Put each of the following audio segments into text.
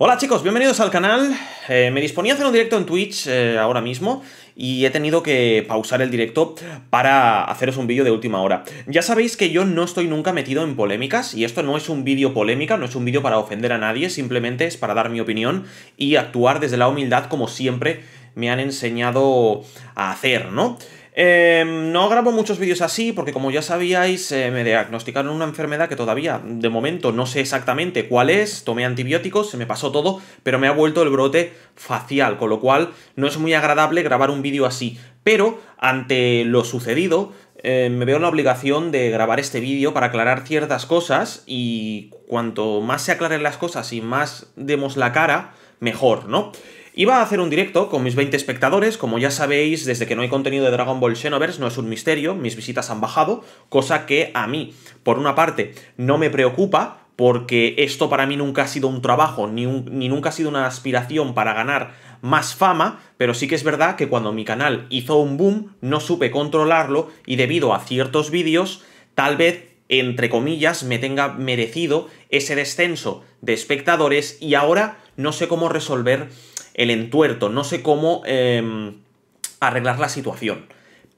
Hola chicos, bienvenidos al canal. Eh, me disponía a hacer un directo en Twitch eh, ahora mismo y he tenido que pausar el directo para haceros un vídeo de última hora. Ya sabéis que yo no estoy nunca metido en polémicas y esto no es un vídeo polémica, no es un vídeo para ofender a nadie, simplemente es para dar mi opinión y actuar desde la humildad como siempre me han enseñado a hacer, ¿no? Em, no grabo muchos vídeos así porque como ya sabíais eh, me diagnosticaron una enfermedad que todavía de momento no sé exactamente cuál es, tomé antibióticos, se me pasó todo, pero me ha vuelto el brote facial, con lo cual no es muy agradable grabar un vídeo así. Pero ante lo sucedido em, me veo en la obligación de grabar este vídeo para aclarar ciertas cosas y cuanto más se aclaren las cosas y más demos la cara, mejor, ¿no? Iba a hacer un directo con mis 20 espectadores, como ya sabéis, desde que no hay contenido de Dragon Ball Xenoverse no es un misterio, mis visitas han bajado, cosa que a mí, por una parte, no me preocupa, porque esto para mí nunca ha sido un trabajo, ni, ni nunca ha sido una aspiración para ganar más fama, pero sí que es verdad que cuando mi canal hizo un boom, no supe controlarlo y debido a ciertos vídeos, tal vez entre comillas, me tenga merecido ese descenso de espectadores y ahora no sé cómo resolver el entuerto, no sé cómo em, arreglar la situación.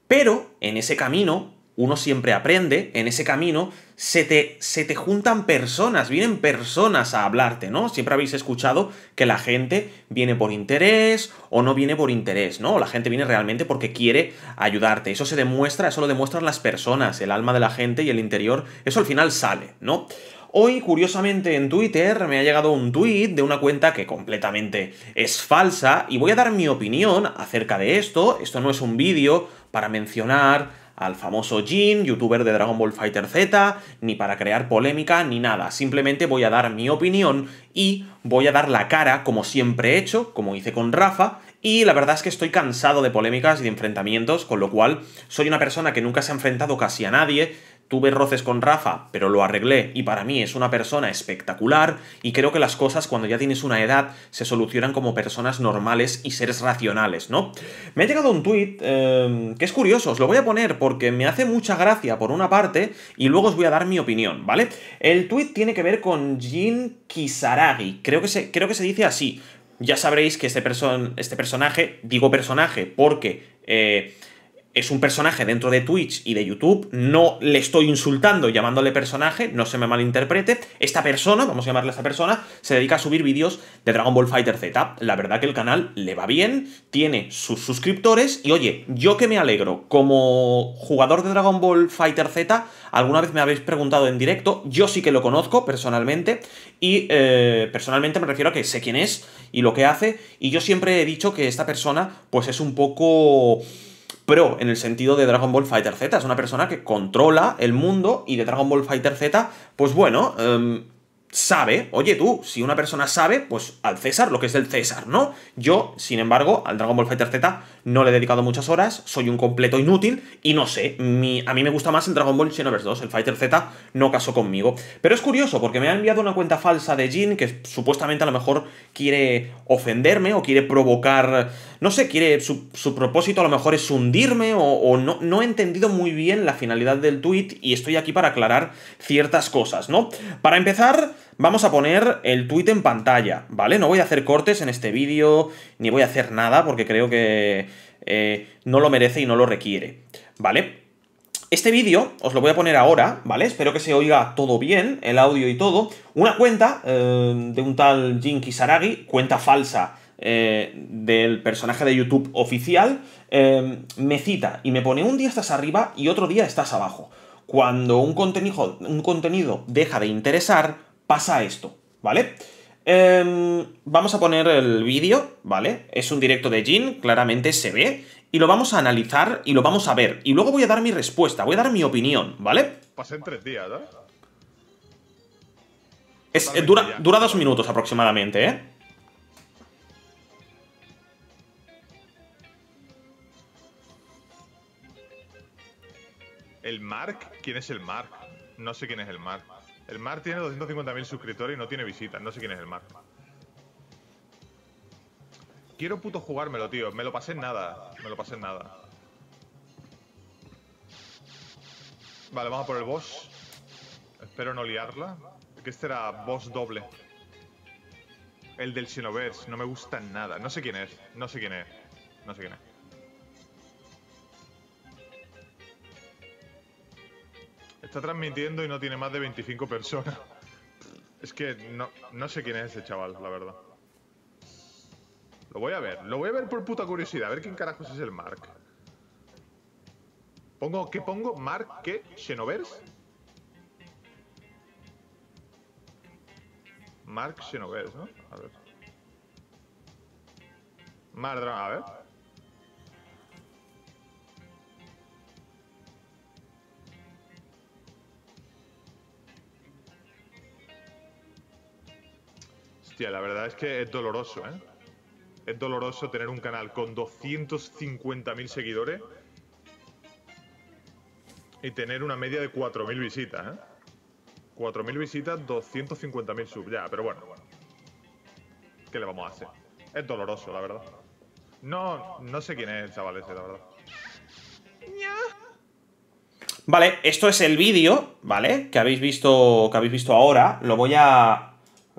Pero en ese camino, uno siempre aprende, en ese camino se te, se te juntan personas, vienen personas a hablarte, ¿no? Siempre habéis escuchado que la gente viene por interés o no viene por interés, ¿no? La gente viene realmente porque quiere ayudarte. Eso se demuestra, eso lo demuestran las personas, el alma de la gente y el interior, eso al final sale, ¿no? Hoy, curiosamente, en Twitter me ha llegado un tweet de una cuenta que completamente es falsa y voy a dar mi opinión acerca de esto. Esto no es un vídeo para mencionar al famoso Jin, youtuber de Dragon Ball Fighter Z, ni para crear polémica ni nada. Simplemente voy a dar mi opinión y voy a dar la cara, como siempre he hecho, como hice con Rafa, y la verdad es que estoy cansado de polémicas y de enfrentamientos, con lo cual soy una persona que nunca se ha enfrentado casi a nadie, tuve roces con Rafa, pero lo arreglé y para mí es una persona espectacular y creo que las cosas cuando ya tienes una edad se solucionan como personas normales y seres racionales, ¿no? Me ha llegado un tuit em, que es curioso, os lo voy a poner porque me hace mucha gracia por una parte y luego os voy a dar mi opinión, ¿vale? El tuit tiene que ver con Jin Kisaragi, creo que se, creo que se dice así. Ya sabréis que este, person este personaje, digo personaje porque... Eh, es un personaje dentro de Twitch y de YouTube, no le estoy insultando llamándole personaje, no se me malinterprete, esta persona, vamos a llamarle a esta persona, se dedica a subir vídeos de Dragon Ball Fighter Z. La verdad que el canal le va bien, tiene sus suscriptores y oye, yo que me alegro, como jugador de Dragon Ball Fighter Z, alguna vez me habéis preguntado en directo, yo sí que lo conozco personalmente y eh, personalmente me refiero a que sé quién es y lo que hace y yo siempre he dicho que esta persona pues es un poco pero en el sentido de Dragon Ball Fighter Z. Es una persona que controla el mundo y de Dragon Ball Fighter Z, pues bueno, em, sabe. Oye tú, si una persona sabe, pues al César lo que es el César, ¿no? Yo, sin embargo, al Dragon Ball Fighter Z no le he dedicado muchas horas, soy un completo inútil y no sé, a mí me gusta más el Dragon Ball Xenoverse 2, el Fighter Z no casó conmigo. Pero es curioso porque me ha enviado una cuenta falsa de Jin que supuestamente a lo mejor quiere ofenderme o quiere provocar no sé, quiere, su, propósito a lo mejor es hundirme o, no, no he entendido muy bien la finalidad del tweet y estoy aquí para aclarar ciertas cosas, ¿no? Para empezar, vamos a poner el tweet en pantalla, ¿vale? No voy a hacer cortes en este vídeo, ni voy a hacer nada porque creo que eh, no lo merece y no lo requiere, ¿vale? Este vídeo os lo voy a poner ahora, ¿vale? Espero que se oiga todo bien, el audio y todo. Una cuenta eh, de un tal Jin Saragi, cuenta falsa eh, del personaje de YouTube oficial, eh, me cita y me pone un día estás arriba y otro día estás abajo. Cuando un contenido, deja de interesar, pasa esto, ¿vale? Em, vamos a poner el vídeo, ¿vale? Es un directo de Jin, claramente se ve, y lo vamos a analizar y lo vamos a ver. Y luego voy a dar mi respuesta, voy a dar mi opinión, ¿vale? Pasé tres días, ¿eh? Es, dura, dura dos minutos aproximadamente, ¿eh? el Mark, ¿quién es el Mark? No sé quién es el Mark. El Mark tiene 250.000 suscriptores y no tiene visitas. No sé quién es el Mark. Quiero puto jugármelo, tío. Me lo pasé en nada. Me lo pasé en nada. Vale, vamos a por el boss. Espero no liarla. Que este era boss doble. El del Xenoverse. No me gusta nada. No sé quién es. No sé quién es. No sé quién es. Está transmitiendo y no tiene más de 25 personas. Es que no, no sé quién es ese chaval, la verdad. Lo voy a ver, lo voy a ver por puta curiosidad, a ver quién carajos es el Mark. Pongo, ¿qué pongo? ¿Mark qué? ¿Xenoverse? Mark Xenoverse, ¿no? A ver. Mark, a ver. la verdad es que es doloroso, ¿eh? Es doloroso tener un canal con 250.000 seguidores y tener una media de 4.000 visitas, ¿eh? 4.000 visitas, 250.000 subs, ya, pero bueno. ¿Qué le vamos a hacer? Es doloroso, la verdad. No, no sé quién es el la verdad. Vale, esto es el vídeo, ¿vale? Que habéis visto, que habéis visto ahora. Lo voy a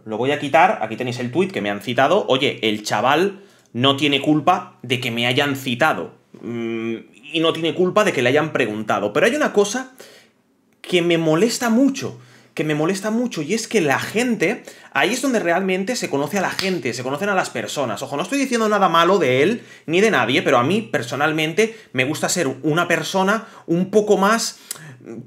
lo voy a quitar, aquí tenéis el tuit que me han citado, oye, el chaval no tiene culpa de que me hayan citado mm, y no tiene culpa de que le hayan preguntado, pero hay una cosa que me molesta mucho, que me molesta mucho y es que la gente, ahí es donde realmente se conoce a la gente, se conocen a las personas. Ojo, no estoy diciendo nada malo de él ni de nadie, pero a mí personalmente me gusta ser una persona un poco más,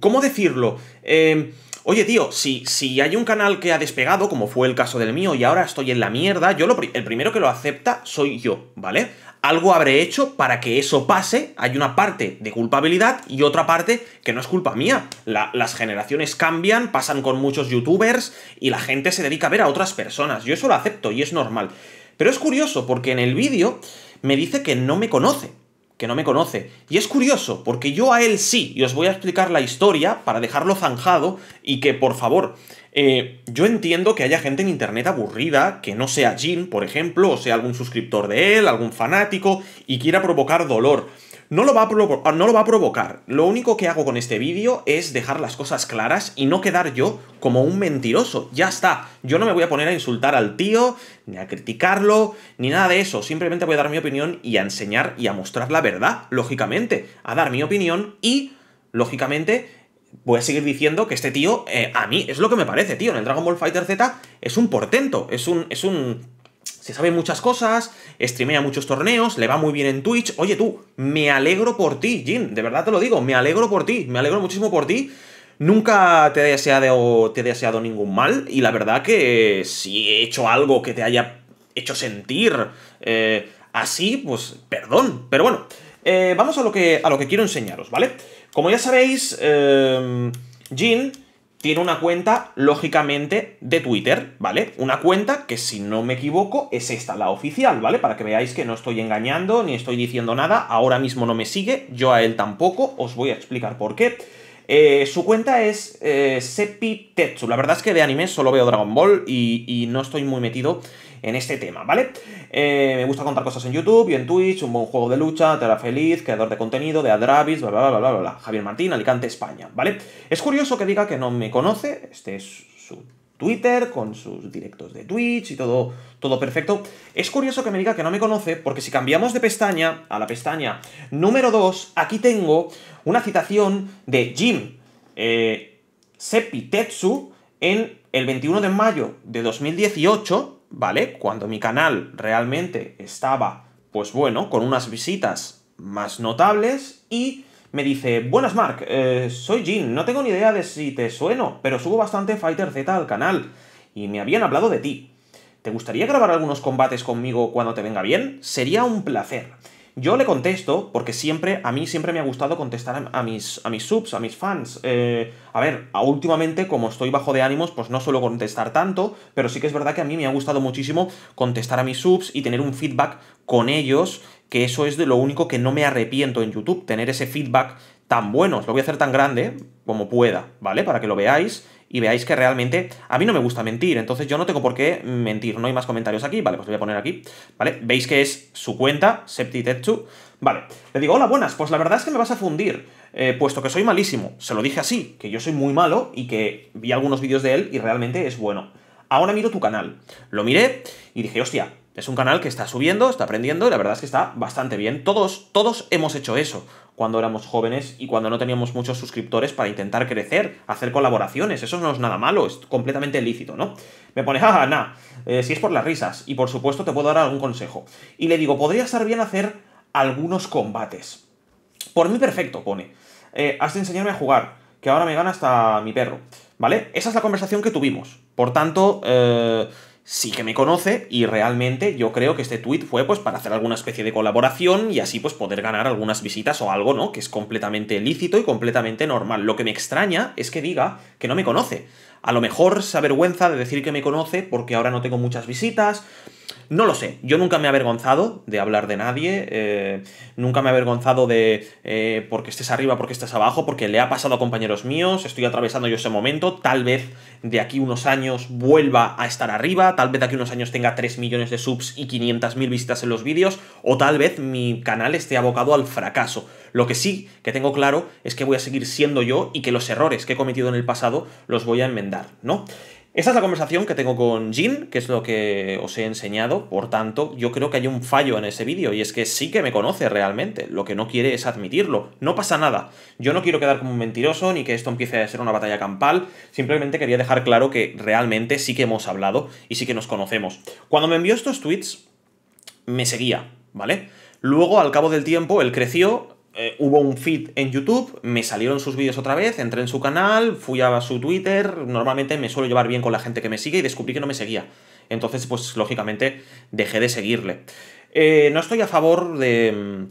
¿cómo decirlo? Eh, oye, tío, si, si hay un canal que ha despegado, como fue el caso del mío, y ahora estoy en la mierda, yo lo, el primero que lo acepta soy yo, ¿vale? Algo habré hecho para que eso pase, hay una parte de culpabilidad y otra parte que no es culpa mía. las generaciones cambian, pasan con muchos youtubers y la gente se dedica a ver a otras personas. Yo eso lo acepto y es normal. Pero es curioso porque en el vídeo me dice que no me conoce que no me conoce. Y es curioso, porque yo a él sí, y os voy a explicar la historia para dejarlo zanjado y que, por favor, eh, yo entiendo que haya gente en internet aburrida, que no sea Jim, por ejemplo, o sea algún suscriptor de él, algún fanático, y quiera provocar dolor. No lo, va a ah, no lo va a provocar. Lo único que hago con este vídeo es dejar las cosas claras y no quedar yo como un mentiroso. Ya está. Yo no me voy a poner a insultar al tío, ni a criticarlo, ni nada de eso. Simplemente voy a dar mi opinión y a enseñar y a mostrar la verdad, lógicamente. A dar mi opinión y, lógicamente, voy a seguir diciendo que este tío, eh, a mí, es lo que me parece, tío. En el Dragon Ball Fighter Z es un portento, es un, es un se sabe muchas cosas, streamea muchos torneos, le va muy bien en Twitch. Oye tú, me alegro por ti, Jin, de verdad te lo digo, me alegro por ti, me alegro muchísimo por ti. Nunca te he deseado, te he deseado ningún mal y la verdad que si he hecho algo que te haya hecho sentir eh, así, pues perdón. Pero bueno, eh, vamos a lo, que, a lo que quiero enseñaros, ¿vale? Como ya sabéis, eh, Jin tiene una cuenta, lógicamente, de Twitter, ¿vale? Una cuenta que, si no me equivoco, es esta, la oficial, ¿vale? Para que veáis que no estoy engañando ni estoy diciendo nada, ahora mismo no me sigue, yo a él tampoco, os voy a explicar por qué. Eh, su cuenta es eh, Sepi Tetsu. La verdad es que de anime solo veo Dragon Ball y, y no estoy muy metido en este tema, ¿vale? Eh, me gusta contar cosas en YouTube y en Twitch, un buen juego de lucha, te hará Feliz, creador de contenido, de Adravis, bla, bla, bla, bla, bla, Javier Martín, Alicante, España, ¿vale? Es curioso que diga que no me conoce, este es su Twitter, con sus directos de Twitch y todo, todo perfecto. Es curioso que me diga que no me conoce, porque si cambiamos de pestaña a la pestaña número 2, aquí tengo una citación de Jim eh, Sepitetsu en el 21 de mayo de 2018, ¿vale? Cuando mi canal realmente estaba, pues bueno, con unas visitas más notables y me dice, buenas Mark, eh, soy Jin, no tengo ni idea de si te sueno, pero subo bastante Fighter Z al canal y me habían hablado de ti. ¿Te gustaría grabar algunos combates conmigo cuando te venga bien? Sería un placer. Yo le contesto porque siempre, a mí siempre me ha gustado contestar a, mis, a mis subs, a mis fans. Eh, a ver, últimamente como estoy bajo de ánimos, pues no suelo contestar tanto, pero sí que es verdad que a mí me ha gustado muchísimo contestar a mis subs y tener un feedback con ellos, que eso es de lo único que no me arrepiento en YouTube, tener ese feedback tan bueno. Os lo voy a hacer tan grande como pueda, ¿vale? Para que lo veáis y veáis que realmente a mí no me gusta mentir, entonces yo no tengo por qué mentir, no hay más comentarios aquí, vale, pues voy a poner aquí, ¿vale? Veis que es su cuenta, Septitetsu, vale, le digo, hola, buenas, pues la verdad es que me vas a fundir, eh, puesto que soy malísimo, se lo dije así, que yo soy muy malo y que vi algunos vídeos de él y realmente es bueno. Ahora miro tu canal, lo miré y dije, hostia, es un canal que está subiendo, está aprendiendo y la verdad es que está bastante bien. Todos, todos hemos hecho eso cuando éramos jóvenes y cuando no teníamos muchos suscriptores para intentar crecer, hacer colaboraciones. Eso no es nada malo, es completamente lícito, ¿no? Me pone, jaja, ah, nah, eh, si es por las risas. Y por supuesto te puedo dar algún consejo. Y le digo, podría estar bien hacer algunos combates. Por mí perfecto, pone. Eh, has de enseñarme a jugar, que ahora me gana hasta mi perro. ¿Vale? Esa es la conversación que tuvimos. Por tanto, eh, sí que me conoce y realmente yo creo que este tweet fue pues para hacer alguna especie de colaboración y así pues poder ganar algunas visitas o algo, ¿no? Que es completamente lícito y completamente normal. Lo que me extraña es que diga que no me conoce. A lo mejor se avergüenza de decir que me conoce porque ahora no tengo muchas visitas no lo sé, yo nunca me he avergonzado de hablar de nadie, eh, nunca me he avergonzado de eh, porque estés arriba, porque estés abajo, porque le ha pasado a compañeros míos, estoy atravesando yo ese momento, tal vez de aquí unos años vuelva a estar arriba, tal vez de aquí unos años tenga 3 millones de subs y 500.000 visitas en los vídeos, o tal vez mi canal esté abocado al fracaso. Lo que sí que tengo claro es que voy a seguir siendo yo y que los errores que he cometido en el pasado los voy a enmendar, ¿no? Esta es la conversación que tengo con Jin, que es lo que os he enseñado, por tanto, yo creo que hay un fallo en ese vídeo, y es que sí que me conoce realmente, lo que no quiere es admitirlo, no pasa nada, yo no quiero quedar como un mentiroso, ni que esto empiece a ser una batalla campal, simplemente quería dejar claro que realmente sí que hemos hablado y sí que nos conocemos. Cuando me envió estos tweets, me seguía, ¿vale? Luego, al cabo del tiempo, él creció, eh, hubo un feed en YouTube, me salieron sus vídeos otra vez, entré en su canal, fui a su Twitter, normalmente me suelo llevar bien con la gente que me sigue y descubrí que no me seguía. Entonces, pues lógicamente dejé de seguirle. Eh, no estoy a favor de mm,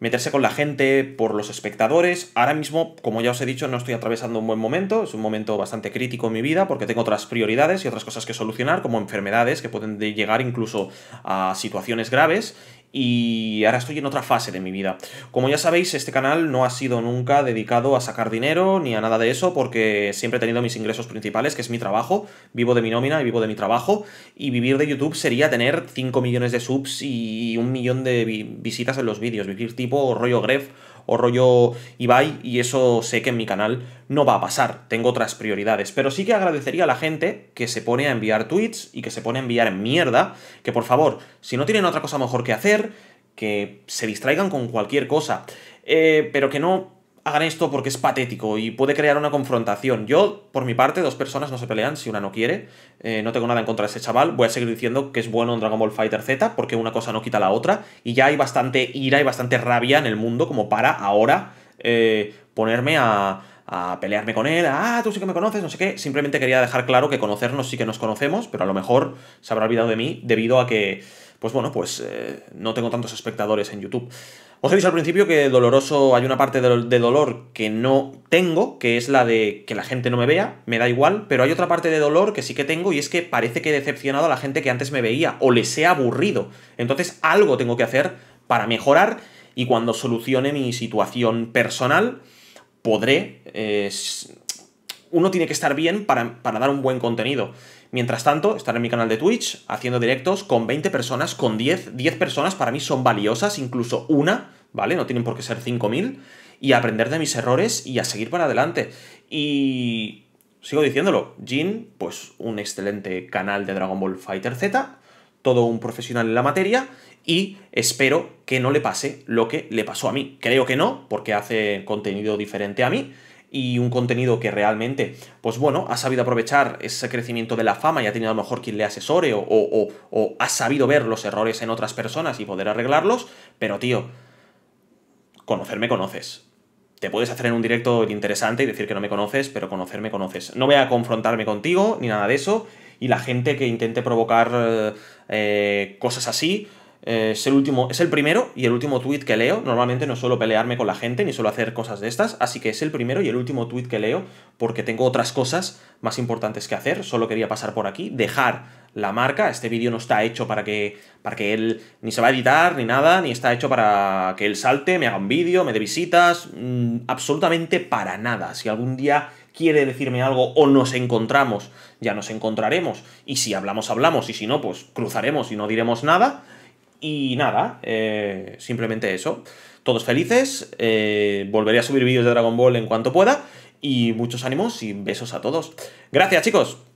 meterse con la gente por los espectadores. Ahora mismo, como ya os he dicho, no estoy atravesando un buen momento, es un momento bastante crítico en mi vida porque tengo otras prioridades y otras cosas que solucionar, como enfermedades que pueden llegar incluso a situaciones graves y ahora estoy en otra fase de mi vida. Como ya sabéis, este canal no ha sido nunca dedicado a sacar dinero ni a nada de eso, porque siempre he tenido mis ingresos principales, que es mi trabajo, vivo de mi nómina y vivo de mi trabajo, y vivir de YouTube sería tener 5 millones de subs y un millón de visitas en los vídeos, vivir tipo rollo Gref o rollo Ibai, y eso sé que en mi canal no va a pasar, tengo otras prioridades. Pero sí que agradecería a la gente que se pone a enviar tweets y que se pone a enviar mierda, que por favor, si no tienen otra cosa mejor que hacer, que se distraigan con cualquier cosa, eh, pero que no hagan esto porque es patético y puede crear una confrontación. Yo, por mi parte, dos personas no se pelean si una no quiere. Eh, no tengo nada en contra de ese chaval. Voy a seguir diciendo que es bueno en Dragon Ball Fighter Z porque una cosa no quita la otra. Y ya hay bastante ira y bastante rabia en el mundo como para ahora eh, ponerme a, a pelearme con él, ah, tú sí que me conoces, no sé qué. Simplemente quería dejar claro que conocernos sí que nos conocemos, pero a lo mejor se habrá olvidado de mí debido a que, pues bueno, pues eh, no tengo tantos espectadores en YouTube. Os he dicho al principio que doloroso hay una parte de dolor que no tengo, que es la de que la gente no me vea, me da igual, pero hay otra parte de dolor que sí que tengo y es que parece que he decepcionado a la gente que antes me veía o les he aburrido. Entonces algo tengo que hacer para mejorar y cuando solucione mi situación personal podré... Eh, uno tiene que estar bien para dar un buen contenido. Mientras tanto, estaré en mi canal de Twitch haciendo directos con 20 personas, con 10. 10 personas para mí son valiosas, incluso una, ¿vale? No tienen por qué ser 5.000. Y aprender de mis errores y a seguir para adelante. Y sigo diciéndolo, Jin, pues un excelente canal de Dragon Ball Fighter Z, todo un profesional en la materia y espero que no le pase lo que le pasó a mí. Creo que no, porque hace contenido diferente a mí y un contenido que realmente, pues bueno, ha sabido aprovechar ese crecimiento de la fama y ha tenido a lo mejor quien le asesore o, ha sabido ver los errores en otras personas y poder arreglarlos, pero tío, conocerme conoces. Te puedes hacer en un directo interesante y decir que no me conoces, pero conocerme conoces. No voy a confrontarme contigo ni nada de eso. Y la gente que intente provocar eh, cosas así, eh, es, el último, es el primero y el último tweet que leo. Normalmente no suelo pelearme con la gente ni suelo hacer cosas de estas, así que es el primero y el último tweet que leo porque tengo otras cosas más importantes que hacer. Solo quería pasar por aquí, dejar la marca. Este vídeo no está hecho para que, para que él ni se va a editar ni nada, ni está hecho para que él salte, me haga un vídeo, me dé visitas, mm, absolutamente para nada. Si algún día quiere decirme algo o nos encontramos, ya nos encontraremos. Y si hablamos, hablamos, y si no, pues cruzaremos y no diremos nada. Y nada, eh, simplemente eso. Todos felices, eh, volveré a subir vídeos de Dragon Ball en cuanto pueda y muchos ánimos y besos a todos. Gracias chicos.